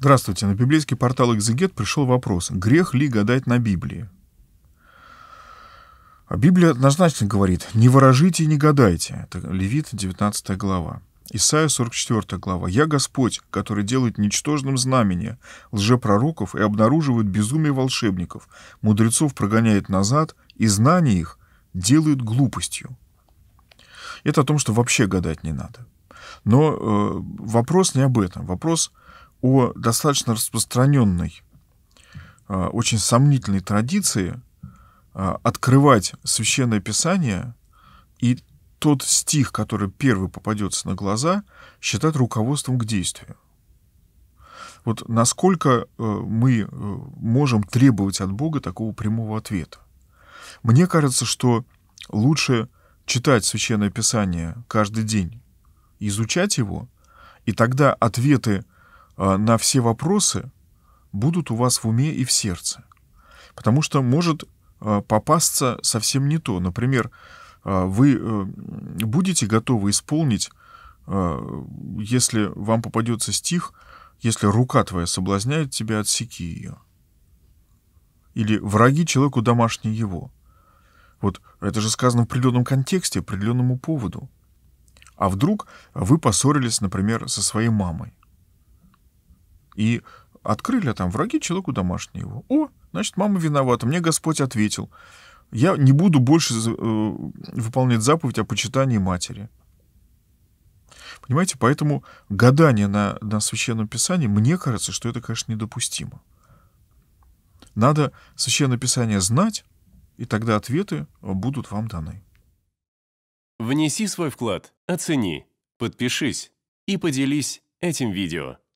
Здравствуйте. На библейский портал «Экзегет» пришел вопрос. Грех ли гадать на Библии? А Библия однозначно говорит, не ворожите и не гадайте. Это Левит, 19 глава. Исайя 44 глава. «Я Господь, который делает ничтожным знамение лжепророков и обнаруживает безумие волшебников, мудрецов прогоняет назад, и знания их делают глупостью». Это о том, что вообще гадать не надо. Но э, вопрос не об этом. Вопрос о достаточно распространенной, а, очень сомнительной традиции а, открывать священное писание и тот стих, который первый попадется на глаза, считать руководством к действию. Вот насколько э, мы э, можем требовать от Бога такого прямого ответа? Мне кажется, что лучше читать священное писание каждый день, изучать его, и тогда ответы а, на все вопросы будут у вас в уме и в сердце. Потому что может а, попасться совсем не то. Например, а, вы э, будете готовы исполнить, если вам попадется стих, если рука твоя соблазняет тебя, отсеки ее. Или враги человеку домашний его. Вот это же сказано в определенном контексте, определенному поводу. А вдруг вы поссорились, например, со своей мамой. И открыли а там враги человеку домашнего его. О, значит, мама виновата, мне Господь ответил. Я не буду больше э, выполнять заповедь о почитании матери. Понимаете, поэтому гадание на, на Священном Писании, мне кажется, что это, конечно, недопустимо. Надо Священное Писание знать, и тогда ответы будут вам даны. Внеси свой вклад, оцени, подпишись и поделись этим видео.